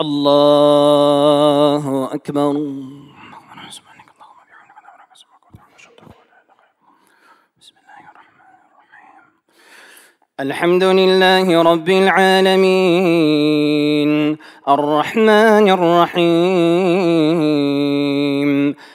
الله أكبر الحمد لله رب العالمين الرحمن الرحيم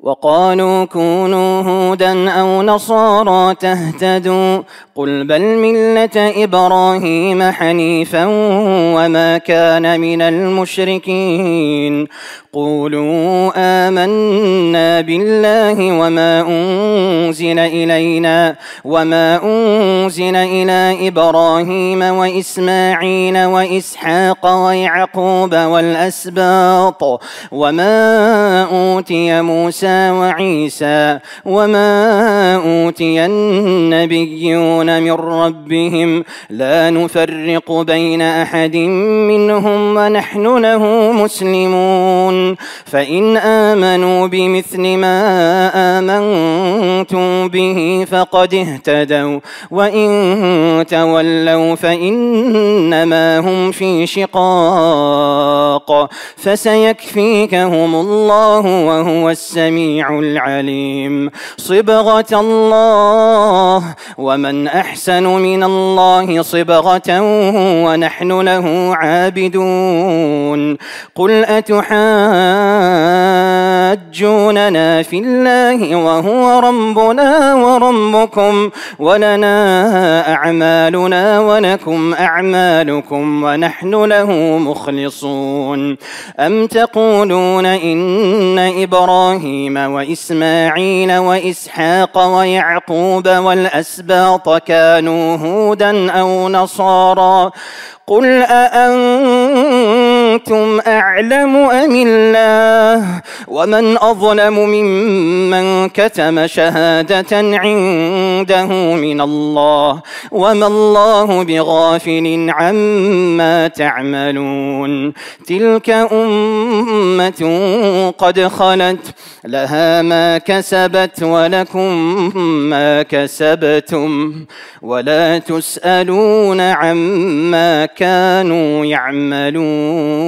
وقالوا كونوا هودا أو نصارى تهتدوا قل بل ملة إبراهيم حنيفا وما كان من المشركين قولوا آمنا بالله وما أنزل إلينا وما أنزل إلى إبراهيم وإسماعيل وإسحاق ويعقوب والأسباط وما أوتي موسى وعيسى وما أوتي النبيون ينقلبون من ربهم لا نفرق بين أحد منهم ونحن له مسلمون فإن آمنوا بمثل ما آمنتم به فقد اهتدوا وإن تولوا فإنما هم في شقاق فسيكفيكهم الله وهو السميع العليم صبغة الله ومن أحسن من الله صبغة ونحن له عابدون قل أتحاجوننا في الله وهو ربنا وربكم ولنا أعمالنا ولكم أعمالكم ونحن له مخلصون أم تقولون إن إبراهيم وإسماعيل وإسحاق ويعقوب والأسباط كانوا هودا أو نصارا قل أأنتم أنتم أعلم أم الله ومن أظلم ممن كتم شهادة عنده من الله وما الله بغافل عما تعملون تلك أمة قد خلت لها ما كسبت ولكم ما كسبتم ولا تسألون عما كانوا يعملون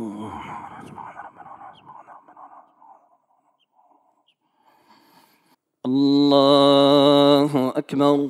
الله أكبر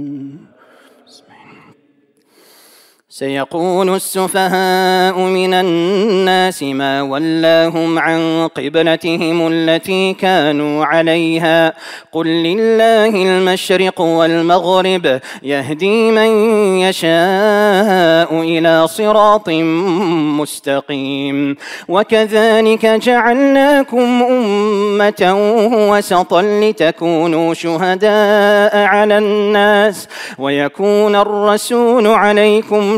سيقول السفهاء من الناس ما ولاهم عن قبلتهم التي كانوا عليها قل لله المشرق والمغرب يهدي من يشاء الى صراط مستقيم وكذلك جعلناكم امه وسطا لتكونوا شهداء على الناس ويكون الرسول عليكم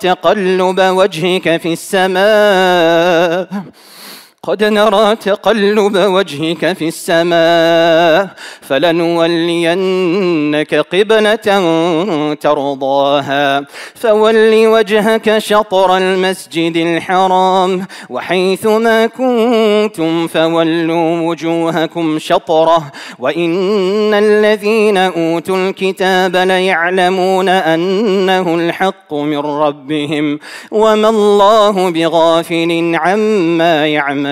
تقلب وجهك في السماء قد نرى تقلب وجهك في السماء فلنولينك قبلة ترضاها فول وجهك شطر المسجد الحرام وحيث ما كنتم فولوا وجوهكم شطره وإن الذين أوتوا الكتاب ليعلمون أنه الحق من ربهم وما الله بغافل عما يعملون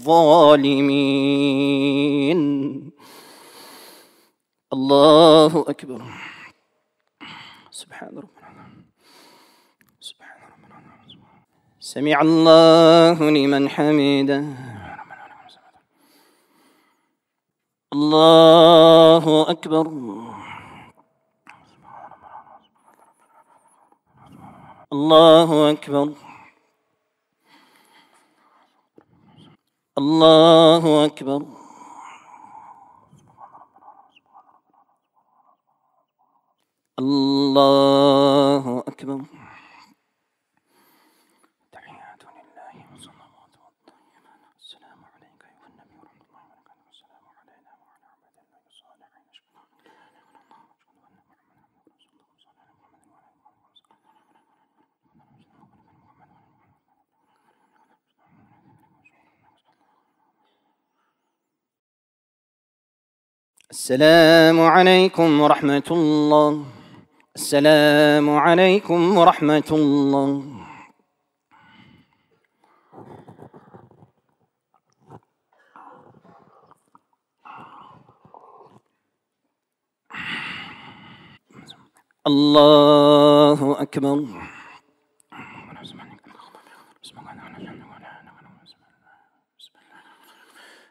الظالمين الله أكبر سبحان ربنا سبحان ربنا سمع الله لمن حمده الله أكبر الله أكبر الله أكبر الله أكبر السلام عليكم ورحمة الله السلام عليكم ورحمة الله الله أكبر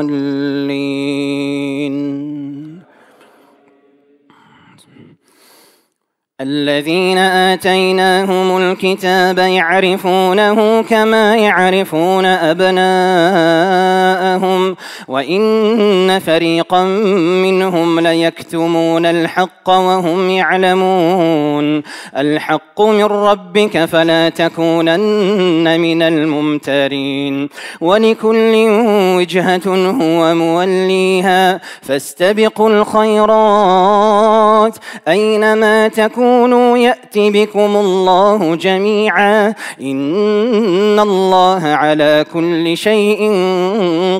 الضالين الذين آتيناهم الكتاب يعرفونه كما يعرفون أبناءهم وإن فريقا منهم ليكتمون الحق وهم يعلمون الحق من ربك فلا تكونن من الممترين ولكل وجهة هو موليها فاستبقوا الخيرات أينما تكون تكونوا يأت بكم الله جميعا إن الله على كل شيء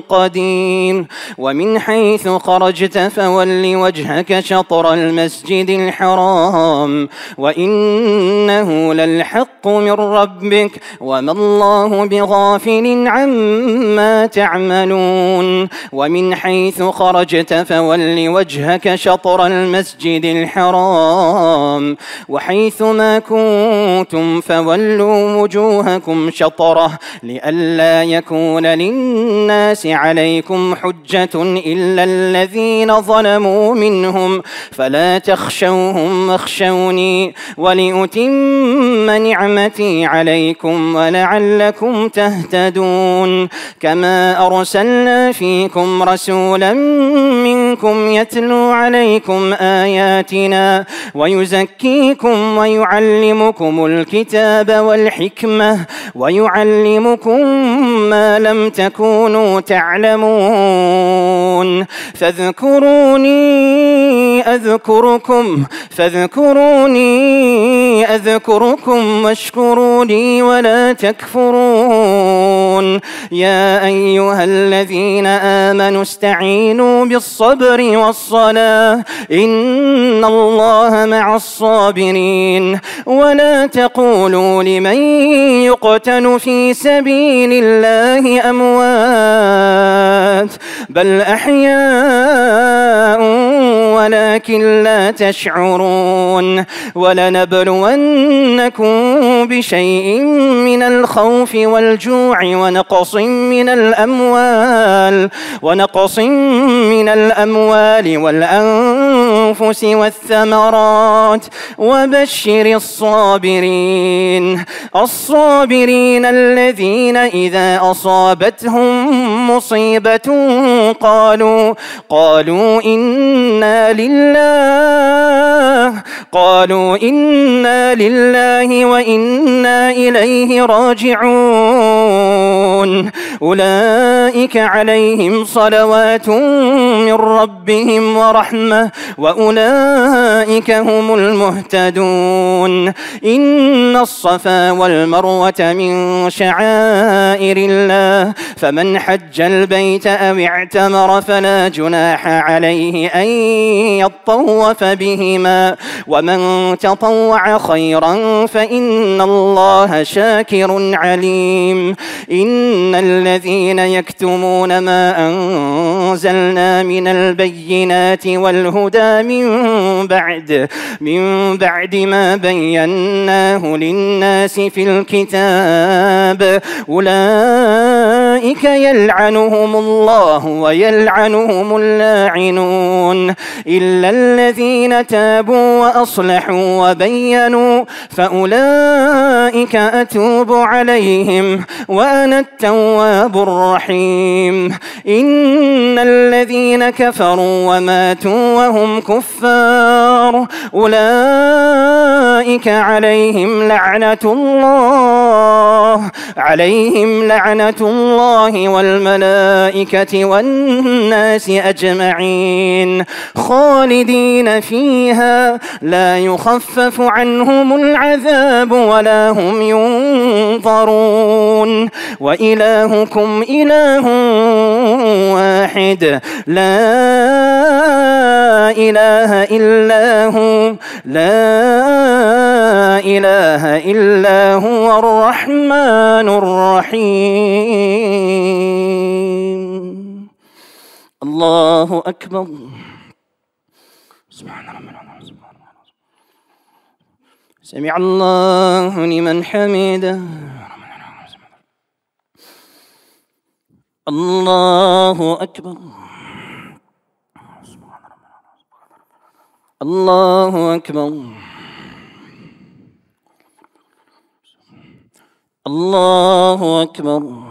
قدير ومن حيث خرجت فول وجهك شطر المسجد الحرام وإنه للحق من ربك وما الله بغافل عما تعملون ومن حيث خرجت فول وجهك شطر المسجد الحرام وحيث ما كنتم فولوا وجوهكم شطره لئلا يكون للناس عليكم حجة إلا الذين ظلموا منهم فلا تخشوهم واخشوني ولأتم نعمتي عليكم ولعلكم تهتدون كما أرسلنا فيكم رسولا من ربكم يتلو عليكم آياتنا ويزكيكم ويعلمكم الكتاب والحكمة ويعلمكم ما لم تكونوا تعلمون فاذكروني أذكركم فاذكروني أذكركم واشكروا لي ولا تكفرون يا أيها الذين آمنوا استعينوا بالصبر والصبر والصلاة إن الله مع الصابرين ولا تقولوا لمن يقتل في سبيل الله أموات بل أحياء ولكن لا تشعرون ولنبلونكم بشيء من الخوف والجوع ونقص من الأموال ونقص من الأموال الأموال والأنفس والثمرات وبشر الصابرين الصابرين الذين إذا أصابتهم مصيبة قالوا قالوا إنا لله قالوا إنا لله وإنا إليه راجعون أولئك عليهم صلوات من ربهم ورحمة وأولئك هم المهتدون إن الصفا والمروة من شعائر الله فمن حج البيت أو اعتمر فلا جناح عليه أن يطوف بهما ومن تطوع خيرا فإن الله شاكر عليم إن الذين يكتمون ما أنزلنا من من البينات والهدى من بعد من بعد ما بيناه للناس في الكتاب أولئك أولئك يلعنهم الله ويلعنهم اللاعنون إلا الذين تابوا وأصلحوا وبينوا فأولئك أتوب عليهم وأنا التواب الرحيم إن الذين كفروا وماتوا وهم كفار أولئك عليهم لعنة الله عليهم لعنة الله الله والملائكة والناس أجمعين خالدين فيها لا يخفف عنهم العذاب ولا هم ينظرون وإلهكم إله واحد لا إله إلا هو لا إله إلا هو الرحمن الرحيم الرجيم الله أكبر سبحان ربنا سمع الله لمن حمده الله أكبر الله أكبر الله أكبر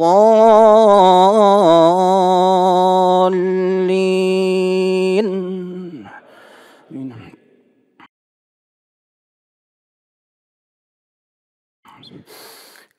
الضالين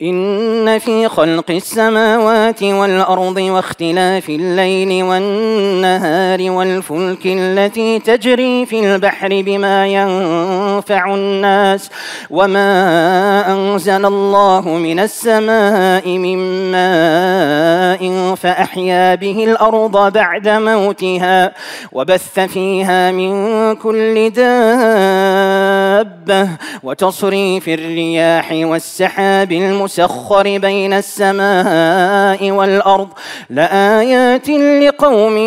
إن في خلق السماوات والأرض واختلاف الليل والنهار والفلك التي تجري في البحر بما ينفع الناس وما أنزل الله من السماء من ماء فأحيا به الأرض بعد موتها وبث فيها من كل دابة وتصريف الرياح والسحاب المسلم المسخر بين السماء والأرض لآيات لقوم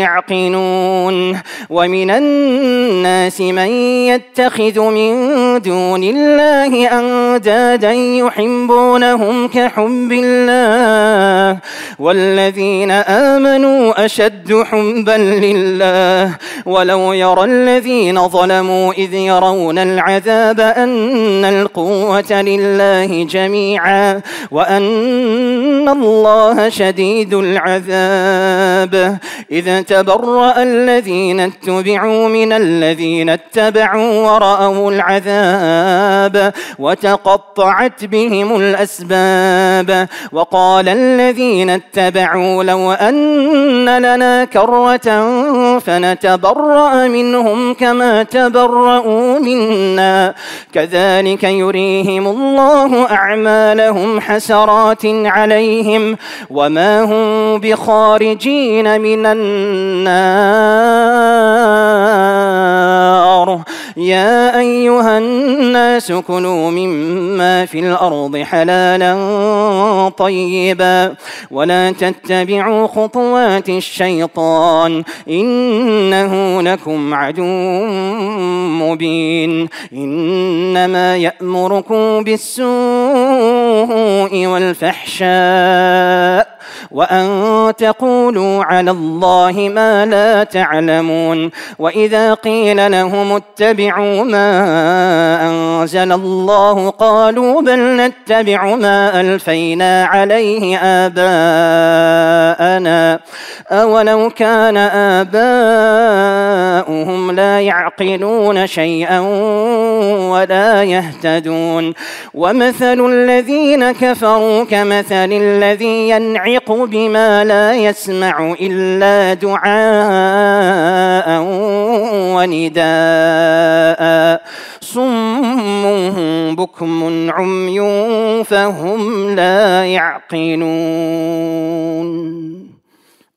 يعقلون ومن الناس من يتخذ من دون الله أندادا يحبونهم كحب الله والذين آمنوا أشد حبا لله ولو يرى الذين ظلموا إذ يرون العذاب أن القوة لله جميعا جميعا وأن الله شديد العذاب إذا تبرأ الذين اتبعوا من الذين اتبعوا ورأوا العذاب وتقطعت بهم الأسباب وقال الذين اتبعوا لو أن لنا كرة فنتبرأ منهم كما تبرأوا منا كذلك يريهم الله أعمى فما لهم حسرات عليهم وما هم بخارجين من النار ناره يا أيها الناس كلوا مما في الأرض حلالا طيبا ولا تتبعوا خطوات الشيطان إنه لكم عدو مبين إنما يأمركم بالسوء والفحشاء وأن تقولوا على الله ما لا تعلمون وإذا قيل لهم اتبعوا ما أنزل الله قالوا بل نتبع ما ألفينا عليه آباءنا أولو كان آباؤهم لا يعقلون شيئا ولا يهتدون ومثل الذين كفروا كمثل الذي ينعق بما لا يسمع إلا دعاء ونداء صم بكم عمي فهم لا يعقلون